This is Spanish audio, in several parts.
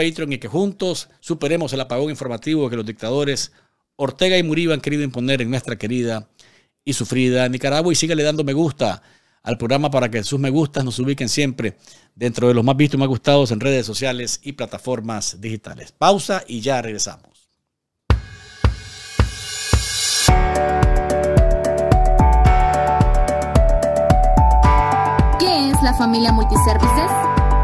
Patreon y que juntos superemos el apagón informativo que los dictadores Ortega y Murillo han querido imponer en nuestra querida y sufrida Nicaragua. Y sígale dando me gusta al programa para que sus me gustas nos ubiquen siempre dentro de los más vistos y más gustados en redes sociales y plataformas digitales. Pausa y ya regresamos. ¿Qué es la familia multiservices?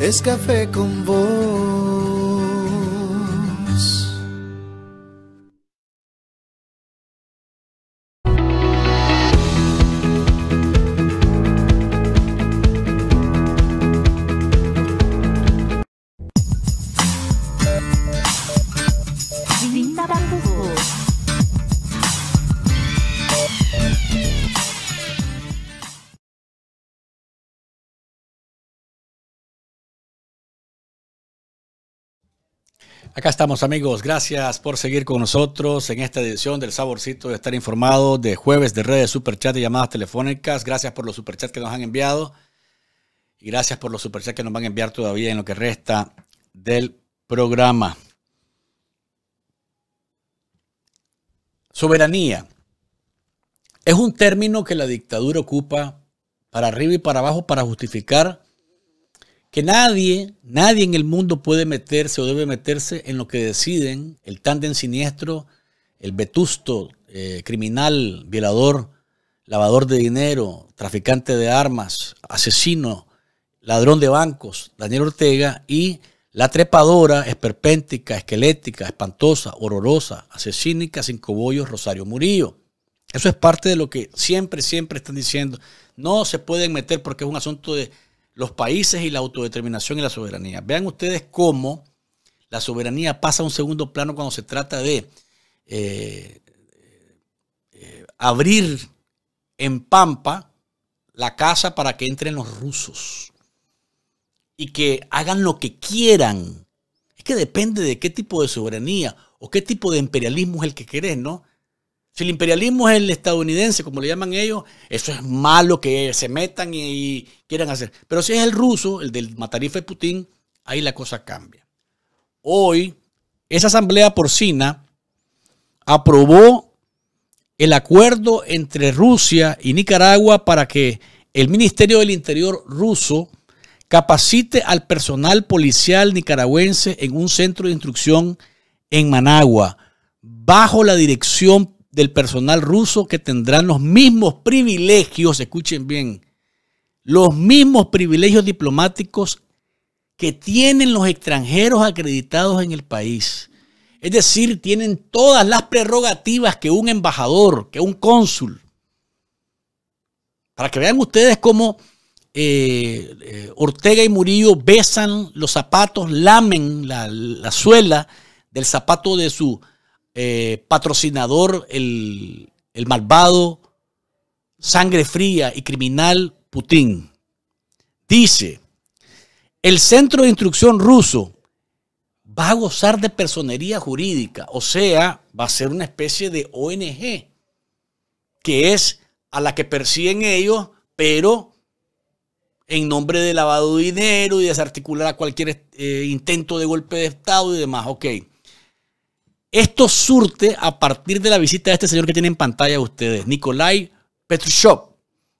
es café con vos. Acá estamos amigos, gracias por seguir con nosotros en esta edición del Saborcito de Estar Informado de jueves de redes, superchat y llamadas telefónicas. Gracias por los superchats que nos han enviado y gracias por los superchats que nos van a enviar todavía en lo que resta del programa. Soberanía. Es un término que la dictadura ocupa para arriba y para abajo para justificar que nadie, nadie en el mundo puede meterse o debe meterse en lo que deciden el tándem siniestro, el vetusto eh, criminal, violador, lavador de dinero, traficante de armas, asesino, ladrón de bancos, Daniel Ortega y la trepadora esperpéntica, esquelética, espantosa, horrorosa, asesínica, sin cobollos, Rosario Murillo. Eso es parte de lo que siempre, siempre están diciendo. No se pueden meter porque es un asunto de los países y la autodeterminación y la soberanía. Vean ustedes cómo la soberanía pasa a un segundo plano cuando se trata de eh, eh, abrir en Pampa la casa para que entren los rusos y que hagan lo que quieran. Es que depende de qué tipo de soberanía o qué tipo de imperialismo es el que querés, ¿no? Si el imperialismo es el estadounidense, como le llaman ellos, eso es malo que se metan y, quieran hacer. Pero si es el ruso, el del Matarife Putin, ahí la cosa cambia. Hoy, esa asamblea porcina aprobó el acuerdo entre Rusia y Nicaragua para que el Ministerio del Interior ruso capacite al personal policial nicaragüense en un centro de instrucción en Managua, bajo la dirección del personal ruso que tendrán los mismos privilegios, escuchen bien, los mismos privilegios diplomáticos que tienen los extranjeros acreditados en el país. Es decir, tienen todas las prerrogativas que un embajador, que un cónsul. Para que vean ustedes cómo eh, eh, Ortega y Murillo besan los zapatos, lamen la suela del zapato de su eh, patrocinador, el, malvado, sangre fría y criminal Putin. Dice, el centro de instrucción ruso va a gozar de personería jurídica, o sea, va a ser una especie de ONG, que es a la que persiguen ellos, pero en nombre de lavado de dinero y desarticular a cualquier eh, intento de golpe de Estado y demás. Ok. Esto surte a partir de la visita de este señor que tiene en pantalla ustedes, Nikolai Petrushov,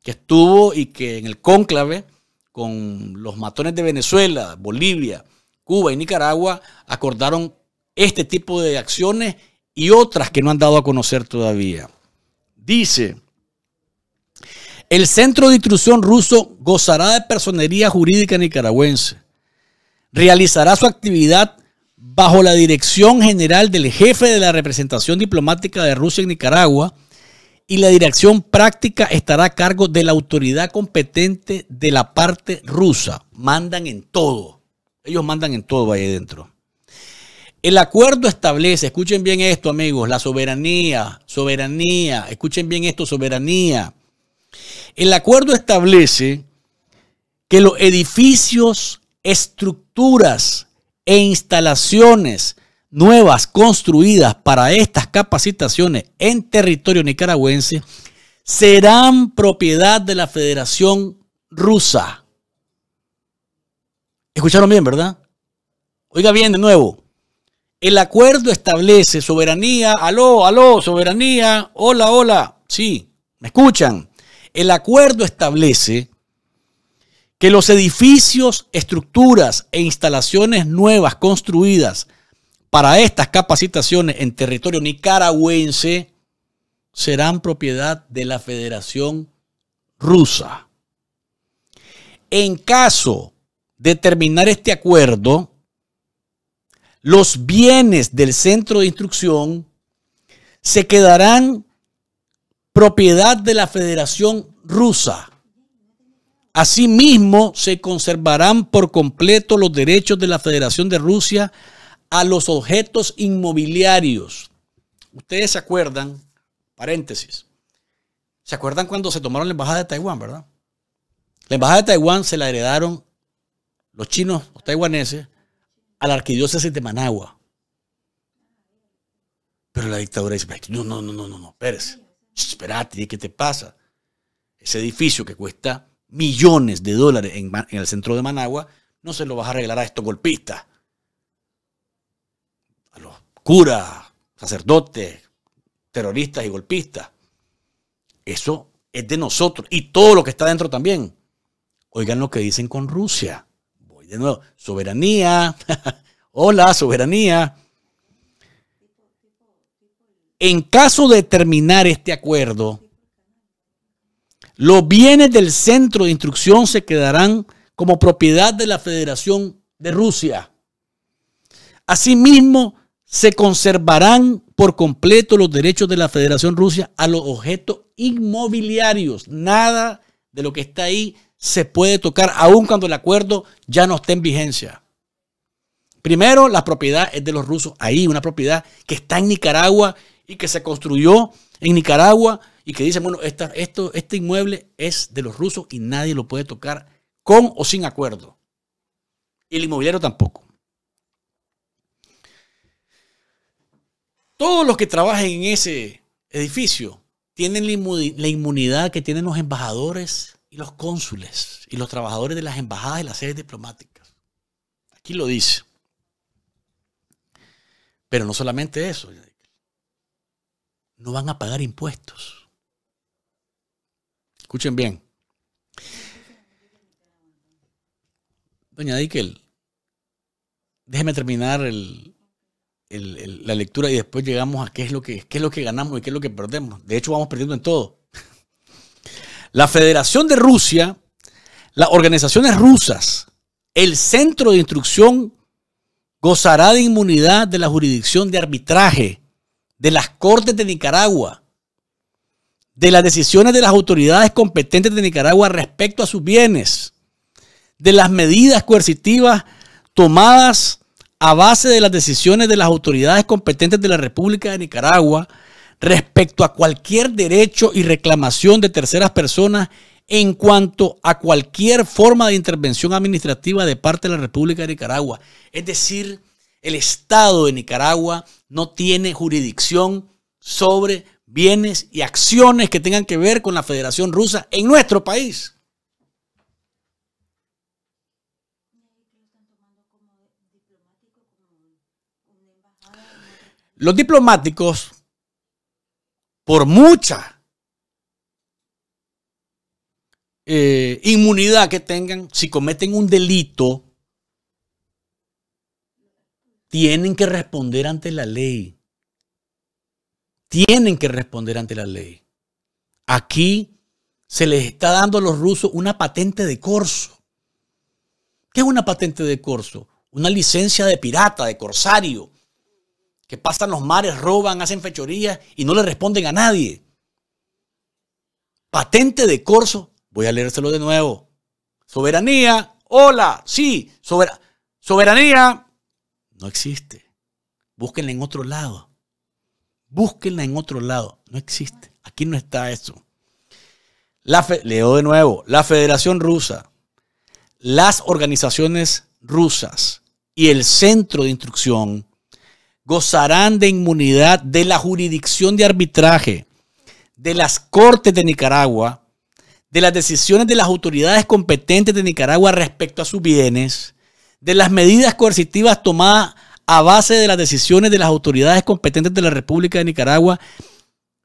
que estuvo y que en el cónclave con los matones de Venezuela, Bolivia, Cuba y Nicaragua acordaron este tipo de acciones y otras que no han dado a conocer todavía. Dice, el centro de instrucción ruso gozará de personería jurídica nicaragüense, realizará su actividad bajo la dirección general del jefe de la representación diplomática de Rusia en Nicaragua y la dirección práctica estará a cargo de la autoridad competente de la parte rusa. Mandan en todo. Ellos mandan en todo ahí adentro. El acuerdo establece, escuchen bien esto amigos, la soberanía, soberanía, escuchen bien esto, soberanía. El acuerdo establece que los edificios, estructuras e instalaciones nuevas construidas para estas capacitaciones en territorio nicaragüense serán propiedad de la Federación Rusa. Escucharon bien, ¿verdad? Oiga bien de nuevo. El acuerdo establece soberanía, aló, aló, soberanía, hola, hola. Sí, ¿me escuchan? El acuerdo establece que los edificios, estructuras e instalaciones nuevas construidas para estas capacitaciones en territorio nicaragüense serán propiedad de la Federación Rusa. En caso de terminar este acuerdo, los bienes del centro de instrucción se quedarán propiedad de la Federación Rusa Asimismo, se conservarán por completo los derechos de la Federación de Rusia a los objetos inmobiliarios. Ustedes se acuerdan, paréntesis, se acuerdan cuando se tomaron la Embajada de Taiwán, ¿verdad? La Embajada de Taiwán se la heredaron los chinos, los taiwaneses, a la arquidiócesis de Managua. Pero la dictadura dice, no, no, no, no, no, no, espérese, espérate, ¿qué te pasa? Ese edificio que cuesta millones de dólares en, el centro de Managua, no se lo vas a arreglar a estos golpistas. A los curas, sacerdotes, terroristas y golpistas. Eso es de nosotros y todo lo que está dentro también. Oigan lo que dicen con Rusia. Voy de nuevo. Soberanía. Hola, soberanía. En caso de terminar este acuerdo, los bienes del centro de instrucción se quedarán como propiedad de la Federación de Rusia. Asimismo, se conservarán por completo los derechos de la Federación Rusia a los objetos inmobiliarios. Nada de lo que está ahí se puede tocar, aun cuando el acuerdo ya no esté en vigencia. Primero, la propiedad es de los rusos. Ahí, una propiedad que está en Nicaragua y que se construyó en Nicaragua y que dicen, bueno, esta, esto, este inmueble es de los rusos y nadie lo puede tocar con o sin acuerdo. Y el inmobiliario tampoco. Todos los que trabajen en ese edificio tienen la inmunidad que tienen los embajadores y los cónsules y los trabajadores de las embajadas y las sedes diplomáticas. Aquí lo dice. Pero no solamente eso. No van a pagar impuestos. Escuchen bien. Doña Dickel, déjeme terminar la lectura y después llegamos a qué es, lo que, qué es lo que ganamos y qué es lo que perdemos. De hecho, vamos perdiendo en todo. La Federación de Rusia, las organizaciones rusas, el Centro de Instrucción gozará de inmunidad de la jurisdicción de arbitraje de las Cortes de Nicaragua de las decisiones de las autoridades competentes de Nicaragua respecto a sus bienes, de las medidas coercitivas tomadas a base de las decisiones de las autoridades competentes de la República de Nicaragua respecto a cualquier derecho y reclamación de terceras personas en cuanto a cualquier forma de intervención administrativa de parte de la República de Nicaragua. Es decir, el Estado de Nicaragua no tiene jurisdicción sobre bienes y acciones que tengan que ver con la Federación Rusa en nuestro país. Los diplomáticos, por mucha eh, inmunidad que tengan, si cometen un delito, tienen que responder ante la ley tienen que responder ante la ley. Aquí se les está dando a los rusos una patente de corso. ¿Qué es una patente de corso? Una licencia de pirata, de corsario, que pasan los mares, roban, hacen fechorías y no le responden a nadie. Patente de corso, voy a leérselo de nuevo. Soberanía, hola, sí, soberanía no existe. Búsquenla en otro lado. Búsquenla en otro lado. No existe. Aquí no está eso. leo de nuevo. La Federación Rusa, las organizaciones rusas y el Centro de Instrucción gozarán de inmunidad de la jurisdicción de arbitraje de las Cortes de Nicaragua, de las decisiones de las autoridades competentes de Nicaragua respecto a sus bienes, de las medidas coercitivas tomadas a base de las decisiones de las autoridades competentes de la República de Nicaragua,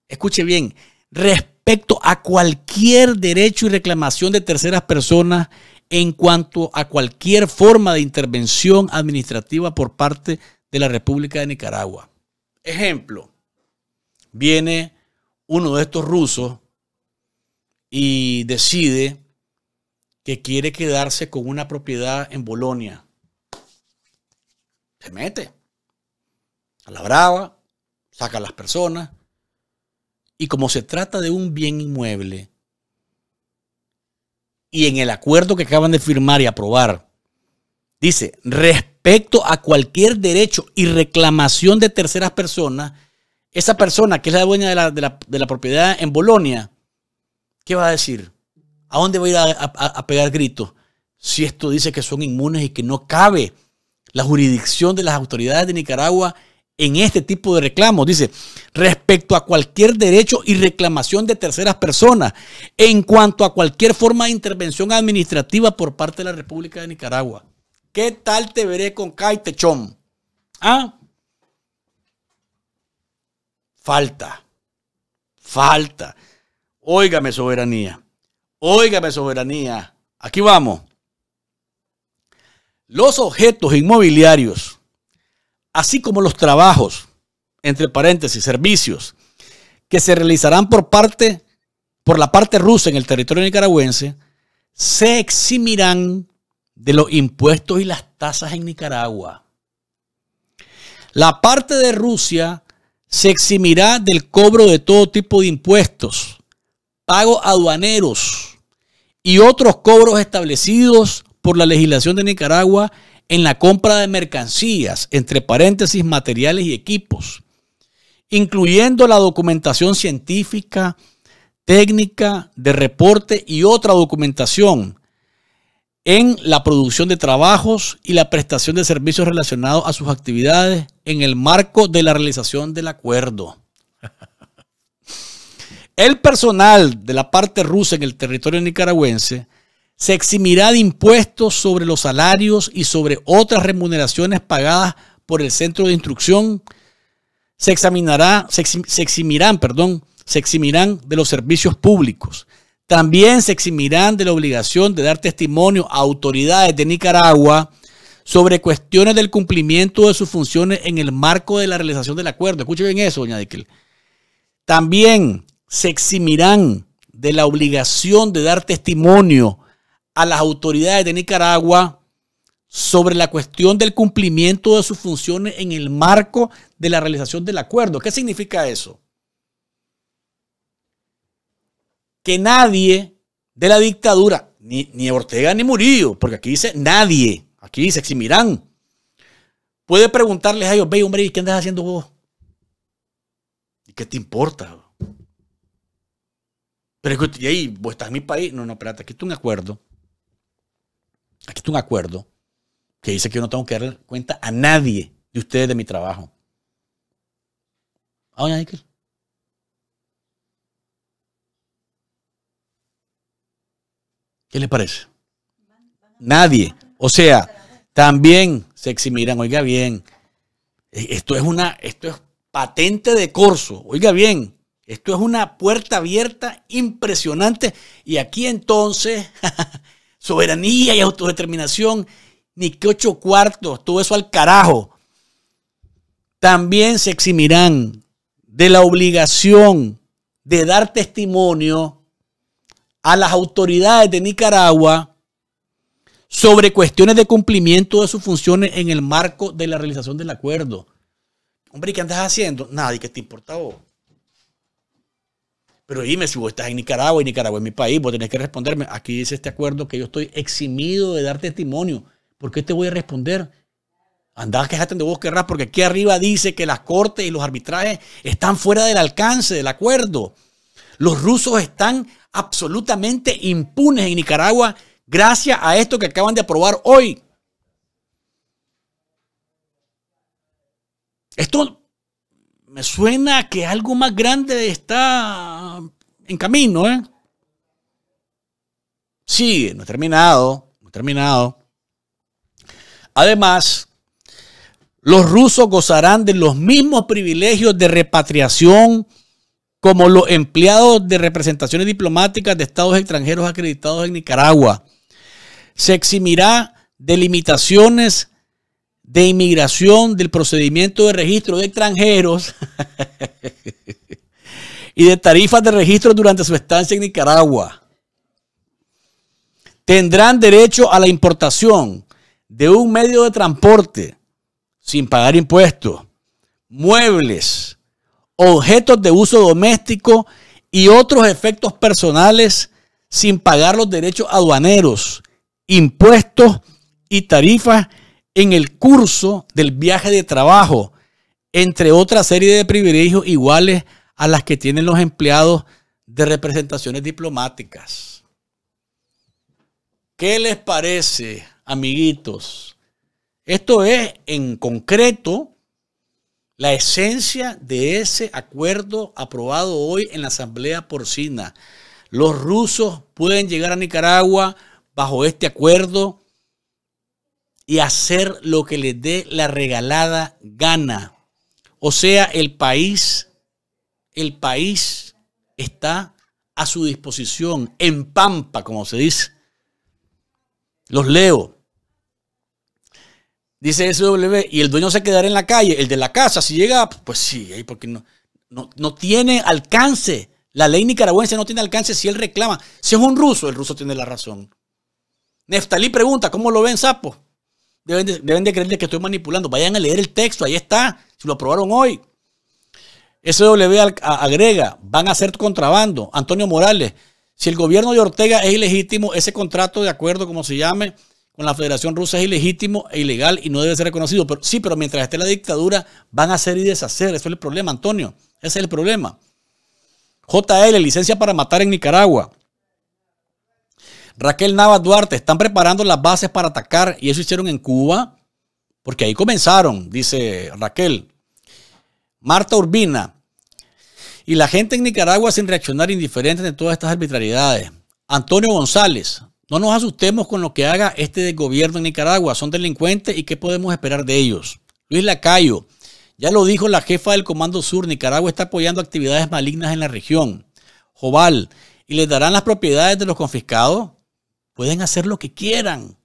escuche bien, respecto a cualquier derecho y reclamación de terceras personas en cuanto a cualquier forma de intervención administrativa por parte de la República de Nicaragua. Ejemplo, viene uno de estos rusos y decide que quiere quedarse con una propiedad en Bolonia se mete a la brava, saca a las personas. Y como se trata de un bien inmueble, y en el acuerdo que acaban de firmar y aprobar, dice, respecto a cualquier derecho y reclamación de terceras personas, esa persona que es la dueña de la, propiedad en Bolonia, ¿qué va a decir? ¿A dónde va a ir a, a pegar gritos? Si esto dice que son inmunes y que no cabe la jurisdicción de las autoridades de Nicaragua en este tipo de reclamos. Dice, respecto a cualquier derecho y reclamación de terceras personas, en cuanto a cualquier forma de intervención administrativa por parte de la República de Nicaragua. ¿Qué tal te veré con Caitechón? ¿Ah? Falta. Falta. Óigame soberanía. Óigame soberanía. Aquí vamos. Los objetos inmobiliarios, así como los trabajos, entre paréntesis, servicios, que se realizarán por parte por la parte rusa en el territorio nicaragüense, se eximirán de los impuestos y las tasas en Nicaragua. La parte de Rusia se eximirá del cobro de todo tipo de impuestos, pagos aduaneros y otros cobros establecidos por la legislación de Nicaragua en la compra de mercancías, entre paréntesis, materiales y equipos, incluyendo la documentación científica, técnica, de reporte y otra documentación en la producción de trabajos y la prestación de servicios relacionados a sus actividades en el marco de la realización del acuerdo. El personal de la parte rusa en el territorio nicaragüense se eximirá de impuestos sobre los salarios y sobre otras remuneraciones pagadas por el centro de instrucción. Se examinará, se, eximirán, perdón, se eximirán de los servicios públicos. También se eximirán de la obligación de dar testimonio a autoridades de Nicaragua sobre cuestiones del cumplimiento de sus funciones en el marco de la realización del acuerdo. escuche bien eso, doña Dekel. También se eximirán de la obligación de dar testimonio a las autoridades de Nicaragua sobre la cuestión del cumplimiento de sus funciones en el marco de la realización del acuerdo. ¿Qué significa eso? Que nadie de la dictadura, ni, Ortega ni Murillo, porque aquí dice nadie, aquí dice Eximirán, puede preguntarles a ellos, ve hombre, ¿y qué andas haciendo vos? ¿Y qué te importa? Pero es que, ahí, vos estás en mi país. No, no, espérate, aquí está un acuerdo aquí está un acuerdo que dice que yo no tengo que dar cuenta a nadie de ustedes de mi trabajo. ¿A ¿Qué le parece? Nadie. O sea, también se eximirán, oiga bien. E, esto es una, esto es patente de corso, oiga bien. Esto es una puerta abierta impresionante. Y aquí entonces soberanía y autodeterminación, ni que ocho cuartos, todo eso al carajo. También se eximirán de la obligación de dar testimonio a las autoridades de Nicaragua sobre cuestiones de cumplimiento de sus funciones en el marco de la realización del acuerdo. Hombre, ¿qué andas haciendo? Nadie, qué te importa vos? Pero dime, si vos estás en Nicaragua y Nicaragua es mi país, vos tenés que responderme. Aquí dice este acuerdo que yo estoy eximido de dar testimonio. ¿Por qué te voy a responder? Andá, quejate donde vos querrás, porque aquí arriba dice que las cortes y los arbitrajes están fuera del alcance del acuerdo. Los rusos están absolutamente impunes en Nicaragua gracias a esto que acaban de aprobar hoy. Esto me suena que algo más grande está en camino, ¿eh? Sí, no he terminado, no terminado. Además, los rusos gozarán de los mismos privilegios de repatriación como los empleados de representaciones diplomáticas de estados extranjeros acreditados en Nicaragua. Se eximirá de limitaciones de inmigración del procedimiento de registro de extranjeros y de tarifas de registro durante su estancia en Nicaragua. Tendrán derecho a la importación de un medio de transporte sin pagar impuestos, muebles, objetos de uso doméstico y otros efectos personales sin pagar los derechos aduaneros, impuestos y tarifas en el curso del viaje de trabajo, entre otra serie de privilegios iguales a las que tienen los empleados de representaciones diplomáticas. ¿Qué les parece, amiguitos? Esto es en concreto la esencia de ese acuerdo aprobado hoy en la Asamblea Porcina. Los rusos pueden llegar a Nicaragua bajo este acuerdo y hacer lo que les dé la regalada gana. O sea, el país, el país está a su disposición, en pampa, como se dice. Los leo. Dice SW, y el dueño se quedará en la calle, el de la casa, si llega, pues sí, porque no, no, no tiene alcance. La ley nicaragüense no tiene alcance si él reclama. Si es un ruso, el ruso tiene la razón. Neftalí pregunta, ¿cómo lo ven, sapo? Deben de, creer que estoy manipulando. Vayan a leer el texto, ahí está. Si lo aprobaron hoy. SW agrega, van a hacer contrabando. Antonio Morales, si el gobierno de Ortega es ilegítimo, ese contrato de acuerdo, como se llame, con la Federación Rusa es ilegítimo e ilegal y no debe ser reconocido. Pero sí, pero mientras esté la dictadura, van a hacer y deshacer. Eso es el problema, Antonio. Ese es el problema. JL, licencia para matar en Nicaragua. Raquel Navas Duarte, están preparando las bases para atacar y eso hicieron en Cuba, porque ahí comenzaron, dice Raquel. Marta Urbina, y la gente en Nicaragua sin reaccionar indiferente de todas estas arbitrariedades. Antonio González, no nos asustemos con lo que haga este gobierno en Nicaragua, son delincuentes y qué podemos esperar de ellos. Luis Lacayo, ya lo dijo la jefa del Comando Sur, Nicaragua está apoyando actividades malignas en la región. Joval, ¿y les darán las propiedades de los confiscados? Pueden hacer lo que quieran.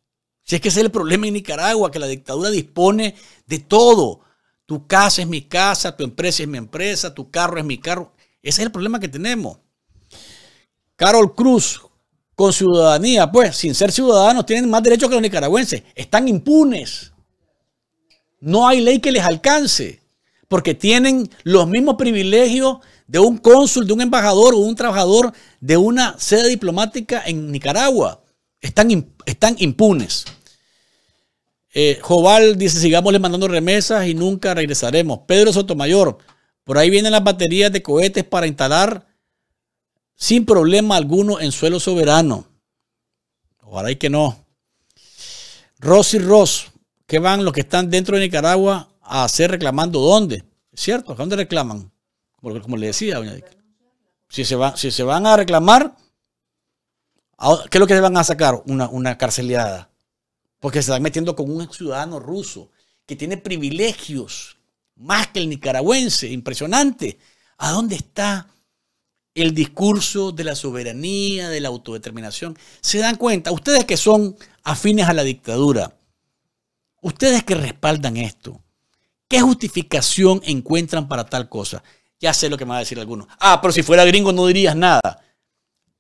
Si es que ese es el problema en Nicaragua, que la dictadura dispone de todo. Tu casa es mi casa, tu empresa es mi empresa, tu carro es mi carro. Ese es el problema que tenemos. Carol Cruz, con ciudadanía, pues, sin ser ciudadanos, tienen más derechos que los nicaragüenses. Están impunes. No hay ley que les alcance, porque tienen los mismos privilegios de un cónsul, de un embajador o un trabajador de una sede diplomática en Nicaragua están, están impunes. Eh, Jobal Joval dice, le mandando remesas y nunca regresaremos. Pedro Sotomayor, por ahí vienen las baterías de cohetes para instalar sin problema alguno en suelo soberano. ahora hay que no. Ross y Ross, ¿qué van los que están dentro de Nicaragua a hacer reclamando dónde? cierto? ¿A dónde reclaman? Como, como le decía, Si se, si se van a reclamar, ¿Qué es lo que le van a sacar? Una, una Porque se están metiendo con un ciudadano ruso que tiene privilegios más que el nicaragüense. Impresionante. ¿A dónde está el discurso de la soberanía, de la autodeterminación? Se dan cuenta, ustedes que son afines a la dictadura, ustedes que respaldan esto, ¿qué justificación encuentran para tal cosa? Ya sé lo que me va a decir alguno. Ah, pero si fuera gringo no dirías nada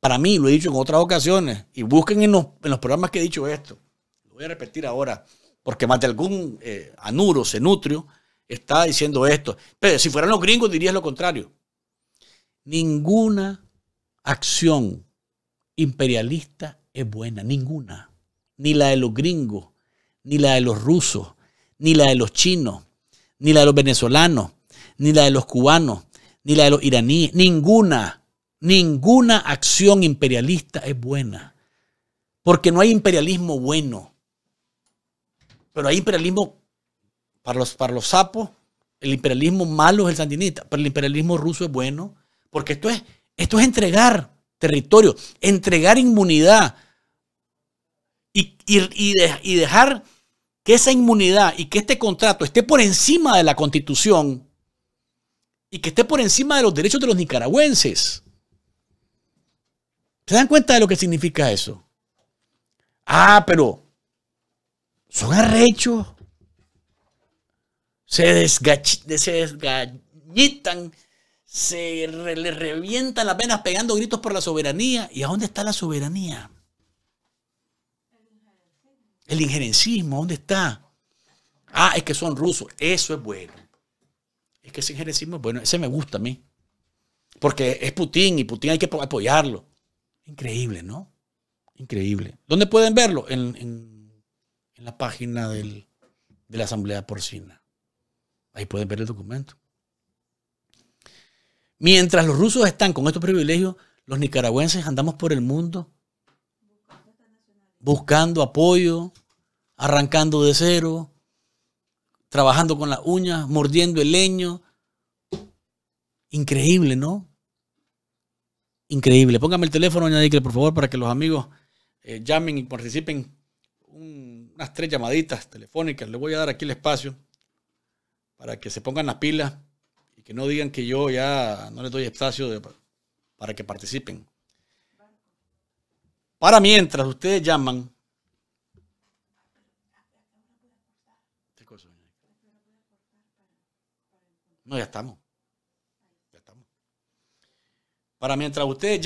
para mí, lo he dicho en otras ocasiones, y busquen en los, programas que he dicho esto, lo voy a repetir ahora, porque más de algún eh, anuro anuro, senutrio está diciendo esto. Pero si fueran los gringos dirías lo contrario. Ninguna acción imperialista es buena, ninguna. Ni la de los gringos, ni la de los rusos, ni la de los chinos, ni la de los venezolanos, ni la de los cubanos, ni la de los iraníes, ninguna. Ninguna acción imperialista es buena, porque no hay imperialismo bueno. Pero hay imperialismo para los, para los sapos, el imperialismo malo es el sandinista, pero el imperialismo ruso es bueno, porque esto es, esto es entregar territorio, entregar inmunidad y, y dejar que esa inmunidad y que este contrato esté por encima de la constitución y que esté por encima de los derechos de los nicaragüenses. ¿Se dan cuenta de lo que significa eso? Ah, pero son arrechos. Se, se se le revientan las venas pegando gritos por la soberanía. ¿Y a dónde está la soberanía? El injerencismo, ¿dónde está? Ah, es que son rusos. Eso es bueno. Es que ese injerencismo es bueno. Ese me gusta a mí. Porque es Putin y Putin hay que apoyarlo. Increíble, ¿no? Increíble. ¿Dónde pueden verlo? En, la página de la Asamblea Porcina. Ahí pueden ver el documento. Mientras los rusos están con estos privilegios, los nicaragüenses andamos por el mundo buscando apoyo, arrancando de cero, trabajando con las uñas, mordiendo el leño. Increíble, ¿no? increíble. Póngame el teléfono, doña por favor, para que los amigos eh, llamen y participen. unas tres llamaditas telefónicas. Le voy a dar aquí el espacio para que se pongan las pilas y que no digan que yo ya no les doy espacio para que participen. Para mientras ustedes llaman, No, ya estamos para mientras usted ya